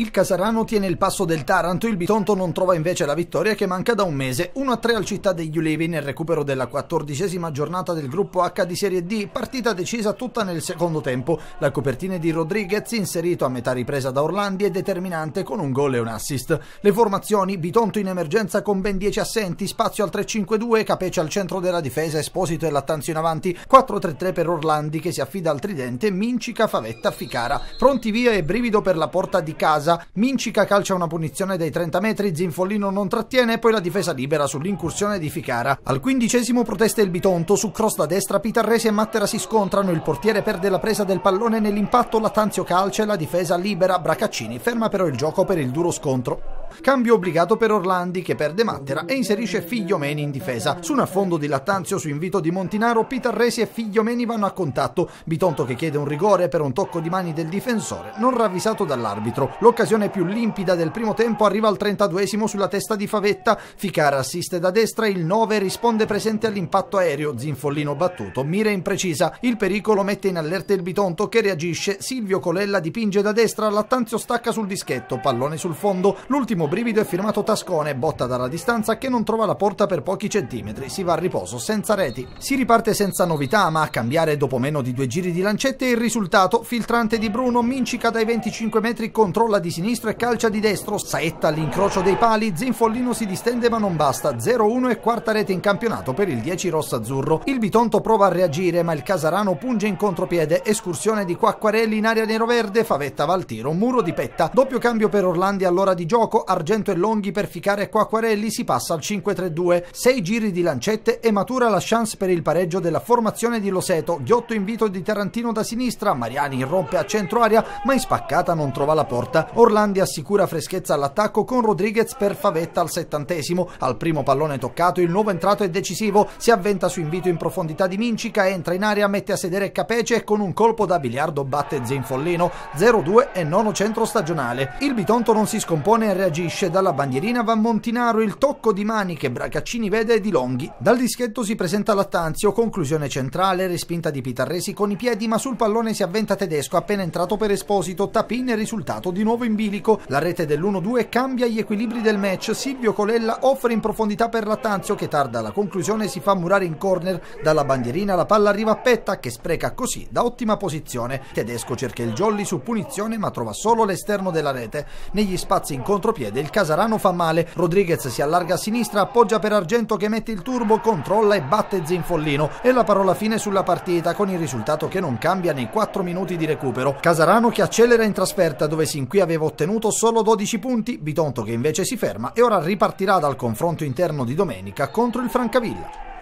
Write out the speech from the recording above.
Il Casarano tiene il passo del Taranto, il Bitonto non trova invece la vittoria che manca da un mese. 1-3 al Città degli Ulivi nel recupero della quattordicesima giornata del gruppo H di Serie D, partita decisa tutta nel secondo tempo. La copertina di Rodriguez, inserito a metà ripresa da Orlandi, è determinante con un gol e un assist. Le formazioni, Bitonto in emergenza con ben 10 assenti, spazio al 3-5-2, Capece al centro della difesa, Esposito e Lattanzio in avanti, 4-3-3 per Orlandi che si affida al tridente, Mincica, Favetta, Ficara. Pronti via e brivido per la porta di casa casa, Mincica calcia una punizione dai 30 metri, Zinfollino non trattiene e poi la difesa libera sull'incursione di Ficara. Al quindicesimo protesta il Bitonto, su cross da destra Pitarresi e Mattera si scontrano, il portiere perde la presa del pallone nell'impatto, Latanzio calcia e la difesa libera, Bracaccini ferma però il gioco per il duro scontro. Cambio obbligato per Orlandi che perde Mattera e inserisce Figliomeni in difesa. Su un affondo di Lattanzio su invito di Montinaro, Pitarresi e Figliomeni vanno a contatto. Bitonto che chiede un rigore per un tocco di mani del difensore, non ravvisato dall'arbitro. L'occasione più limpida del primo tempo arriva al 32 sulla testa di Favetta. Ficara assiste da destra, il 9 risponde presente all'impatto aereo. Zinfollino battuto, mira imprecisa. Il pericolo mette in allerta il Bitonto che reagisce. Silvio Colella dipinge da destra, Lattanzio stacca sul dischetto, pallone sul fondo. L'ultimo L'ultimo brivido è firmato Tascone, botta dalla distanza che non trova la porta per pochi centimetri, si va a riposo senza reti. Si riparte senza novità, ma a cambiare dopo meno di due giri di lancette il risultato, filtrante di Bruno, mincica dai 25 metri, controlla di sinistro e calcia di destro, saetta all'incrocio dei pali, Zinfollino si distende ma non basta, 0-1 e quarta rete in campionato per il 10 rosso-azzurro. Il Bitonto prova a reagire, ma il Casarano punge in contropiede, escursione di Quacquarelli in area nero-verde, favetta va al tiro, muro di petta, doppio cambio per Orlandi all'ora di gioco, Argento e Longhi per ficare qua Quacquarelli si passa al 5-3-2, Sei giri di lancette e matura la chance per il pareggio della formazione di Loseto, ghiotto invito di Tarantino da sinistra, Mariani irrompe a centro aria ma in spaccata non trova la porta, Orlandi assicura freschezza all'attacco con Rodriguez per favetta al settantesimo, al primo pallone toccato il nuovo entrato è decisivo, si avventa su invito in profondità di Mincica, entra in aria, mette a sedere Capece e con un colpo da biliardo batte Zinfollino, 0-2 e nono centro stagionale. Il Bitonto non si scompone e reagisce agisce dalla bandierina Van Montinaro il tocco di maniche, Bracaccini vede e Di Longhi. Dal dischetto si presenta Lattanzio, conclusione centrale, respinta di Pitarresi con i piedi, ma sul pallone si avventa Tedesco, appena entrato per Esposito, Tapin, risultato di nuovo in bilico. La rete dell'1-2 cambia gli equilibri del match, Silvio Colella offre in profondità per Lattanzio che tarda la conclusione e si fa murare in corner. Dalla bandierina la palla arriva a Petta che spreca così da ottima posizione. Tedesco cerca il jolly su punizione ma trova solo l'esterno della rete. Negli spazi in contropiede contropiede, il Casarano fa male, Rodriguez si allarga a sinistra, appoggia per Argento che mette il turbo, controlla e batte Zinfollino e la parola fine sulla partita con il risultato che non cambia nei 4 minuti di recupero. Casarano che accelera in trasferta dove sin qui aveva ottenuto solo 12 punti, Bitonto che invece si ferma e ora ripartirà dal confronto interno di domenica contro il Francavilla.